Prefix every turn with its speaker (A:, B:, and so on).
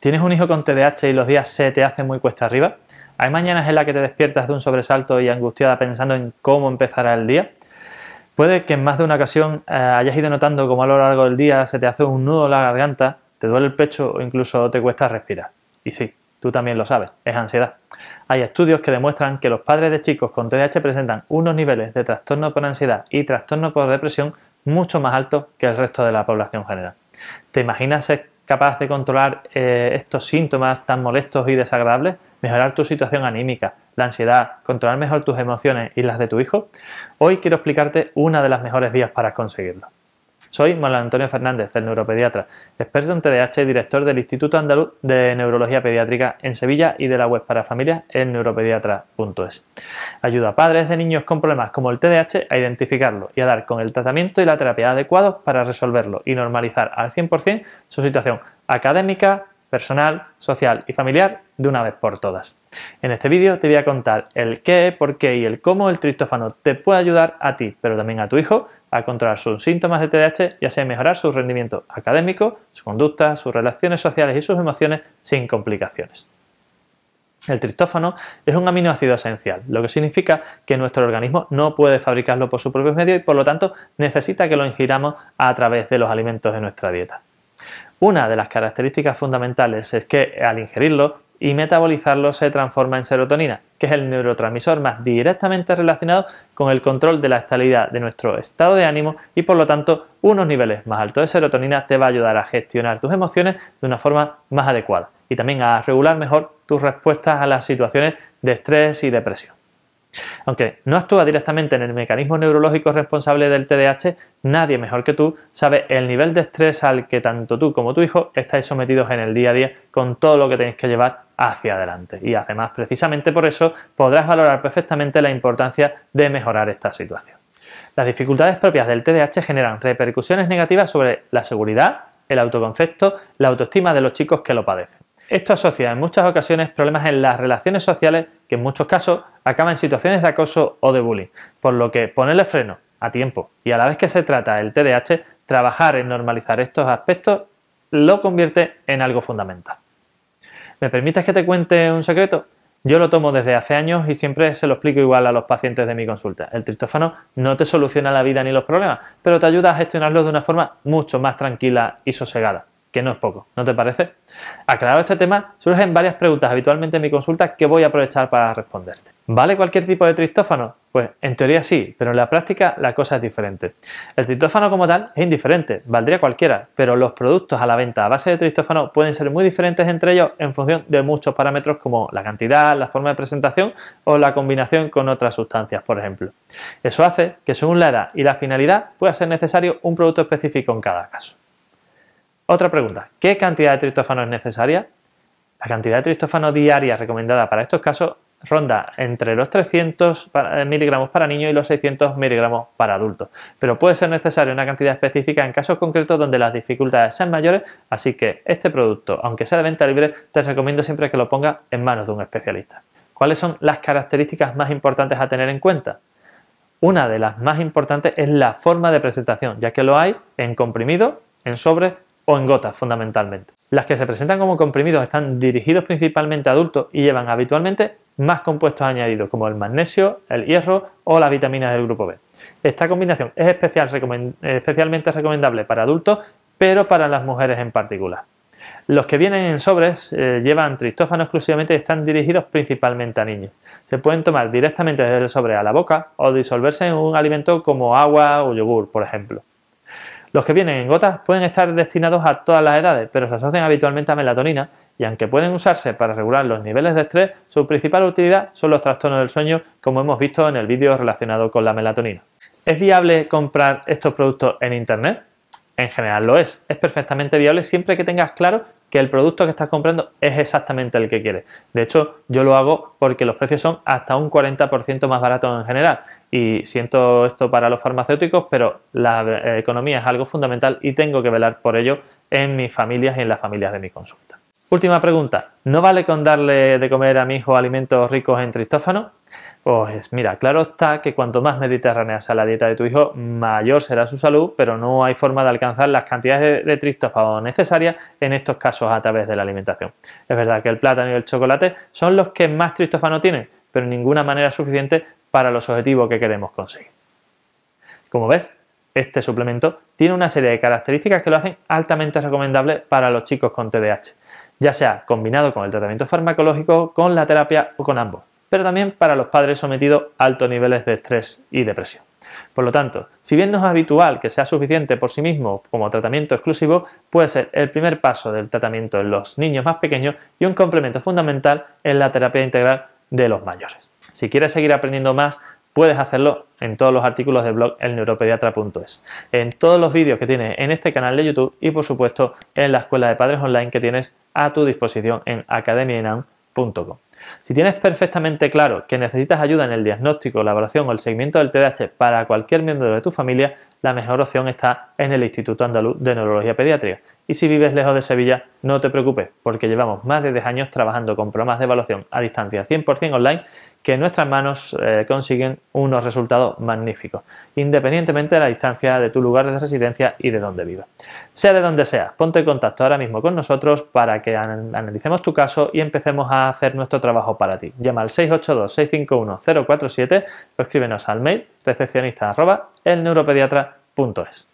A: ¿Tienes un hijo con TDAH y los días se te hacen muy cuesta arriba? ¿Hay mañanas en las que te despiertas de un sobresalto y angustiada pensando en cómo empezará el día? Puede que en más de una ocasión eh, hayas ido notando cómo a lo largo del día se te hace un nudo en la garganta, te duele el pecho o incluso te cuesta respirar. Y sí, tú también lo sabes, es ansiedad. Hay estudios que demuestran que los padres de chicos con TDAH presentan unos niveles de trastorno por ansiedad y trastorno por depresión mucho más altos que el resto de la población general. ¿Te imaginas capaz de controlar eh, estos síntomas tan molestos y desagradables, mejorar tu situación anímica, la ansiedad, controlar mejor tus emociones y las de tu hijo, hoy quiero explicarte una de las mejores vías para conseguirlo. Soy Manuel Antonio Fernández, el neuropediatra, experto en TDAH y director del Instituto Andaluz de Neurología Pediátrica en Sevilla y de la web para familias en neuropediatra.es. Ayuda a padres de niños con problemas como el TDAH a identificarlo y a dar con el tratamiento y la terapia adecuados para resolverlo y normalizar al 100% su situación académica, personal, social y familiar de una vez por todas. En este vídeo te voy a contar el qué, por qué y el cómo el tristófano te puede ayudar a ti, pero también a tu hijo a controlar sus síntomas de TDAH y así mejorar su rendimiento académico, su conducta, sus relaciones sociales y sus emociones sin complicaciones. El tristófano es un aminoácido esencial, lo que significa que nuestro organismo no puede fabricarlo por sus propios medios y por lo tanto necesita que lo ingiramos a través de los alimentos de nuestra dieta. Una de las características fundamentales es que al ingerirlo y metabolizarlo se transforma en serotonina, que es el neurotransmisor más directamente relacionado con el control de la estabilidad de nuestro estado de ánimo y por lo tanto unos niveles más altos de serotonina te va a ayudar a gestionar tus emociones de una forma más adecuada y también a regular mejor tus respuestas a las situaciones de estrés y depresión. Aunque no actúa directamente en el mecanismo neurológico responsable del TDAH, Nadie mejor que tú sabe el nivel de estrés al que tanto tú como tu hijo estáis sometidos en el día a día con todo lo que tenéis que llevar hacia adelante. Y además, precisamente por eso, podrás valorar perfectamente la importancia de mejorar esta situación. Las dificultades propias del TDAH generan repercusiones negativas sobre la seguridad, el autoconcepto, la autoestima de los chicos que lo padecen. Esto asocia en muchas ocasiones problemas en las relaciones sociales que en muchos casos acaban en situaciones de acoso o de bullying, por lo que ponerle freno a tiempo. Y a la vez que se trata el TDAH, trabajar en normalizar estos aspectos lo convierte en algo fundamental. ¿Me permites que te cuente un secreto? Yo lo tomo desde hace años y siempre se lo explico igual a los pacientes de mi consulta. El tristófano no te soluciona la vida ni los problemas, pero te ayuda a gestionarlos de una forma mucho más tranquila y sosegada que no es poco, ¿no te parece? Aclarado este tema, surgen varias preguntas habitualmente en mi consulta que voy a aprovechar para responderte. ¿Vale cualquier tipo de tristófano? Pues en teoría sí, pero en la práctica la cosa es diferente. El tristófano como tal es indiferente, valdría cualquiera, pero los productos a la venta a base de tristófano pueden ser muy diferentes entre ellos en función de muchos parámetros como la cantidad, la forma de presentación o la combinación con otras sustancias, por ejemplo. Eso hace que según la edad y la finalidad pueda ser necesario un producto específico en cada caso. Otra pregunta, ¿qué cantidad de tristófano es necesaria? La cantidad de tristófano diaria recomendada para estos casos ronda entre los 300 eh, miligramos para niños y los 600 miligramos para adultos, pero puede ser necesaria una cantidad específica en casos concretos donde las dificultades sean mayores, así que este producto, aunque sea de venta libre, te recomiendo siempre que lo pongas en manos de un especialista. ¿Cuáles son las características más importantes a tener en cuenta? Una de las más importantes es la forma de presentación, ya que lo hay en comprimido, en sobre o en gotas fundamentalmente. Las que se presentan como comprimidos están dirigidos principalmente a adultos y llevan habitualmente más compuestos añadidos como el magnesio, el hierro o las vitaminas del grupo B. Esta combinación es especialmente recomendable para adultos, pero para las mujeres en particular. Los que vienen en sobres eh, llevan tristófano exclusivamente y están dirigidos principalmente a niños. Se pueden tomar directamente desde el sobre a la boca o disolverse en un alimento como agua o yogur, por ejemplo. Los que vienen en gotas pueden estar destinados a todas las edades, pero se asocian habitualmente a melatonina y aunque pueden usarse para regular los niveles de estrés, su principal utilidad son los trastornos del sueño, como hemos visto en el vídeo relacionado con la melatonina. ¿Es viable comprar estos productos en Internet? En general lo es. Es perfectamente viable siempre que tengas claro que el producto que estás comprando es exactamente el que quieres. De hecho, yo lo hago porque los precios son hasta un 40% más baratos en general. Y siento esto para los farmacéuticos, pero la eh, economía es algo fundamental y tengo que velar por ello en mis familias y en las familias de mi consulta. Última pregunta. ¿No vale con darle de comer a mi hijo alimentos ricos en tristófano? Pues mira, claro está que cuanto más mediterránea sea la dieta de tu hijo, mayor será su salud, pero no hay forma de alcanzar las cantidades de, tristófano necesarias en estos casos a través de la alimentación. Es verdad que el plátano y el chocolate son los que más tristófano tienen, pero ninguna manera suficiente para los objetivos que queremos conseguir. Como ves, este suplemento tiene una serie de características que lo hacen altamente recomendable para los chicos con TDAH, ya sea combinado con el tratamiento farmacológico, con la terapia o con ambos pero también para los padres sometidos a altos niveles de estrés y depresión. Por lo tanto, si bien no es habitual que sea suficiente por sí mismo como tratamiento exclusivo, puede ser el primer paso del tratamiento en los niños más pequeños y un complemento fundamental en la terapia integral de los mayores. Si quieres seguir aprendiendo más, puedes hacerlo en todos los artículos del blog elneuropediatra.es, en todos los vídeos que tienes en este canal de YouTube y por supuesto en la escuela de padres online que tienes a tu disposición en Academienam.com. Si tienes perfectamente claro que necesitas ayuda en el diagnóstico, la evaluación o el seguimiento del TDAH para cualquier miembro de tu familia, la mejor opción está en el Instituto Andaluz de Neurología Pediátrica. Y si vives lejos de Sevilla, no te preocupes, porque llevamos más de 10 años trabajando con programas de evaluación a distancia 100% online que en nuestras manos eh, consiguen unos resultados magníficos, independientemente de la distancia de tu lugar de residencia y de donde viva. Sea de donde sea, ponte en contacto ahora mismo con nosotros para que analicemos tu caso y empecemos a hacer nuestro trabajo para ti. Llama al 682-651-047 o escríbenos al mail recepcionista.elneuropediatra.es.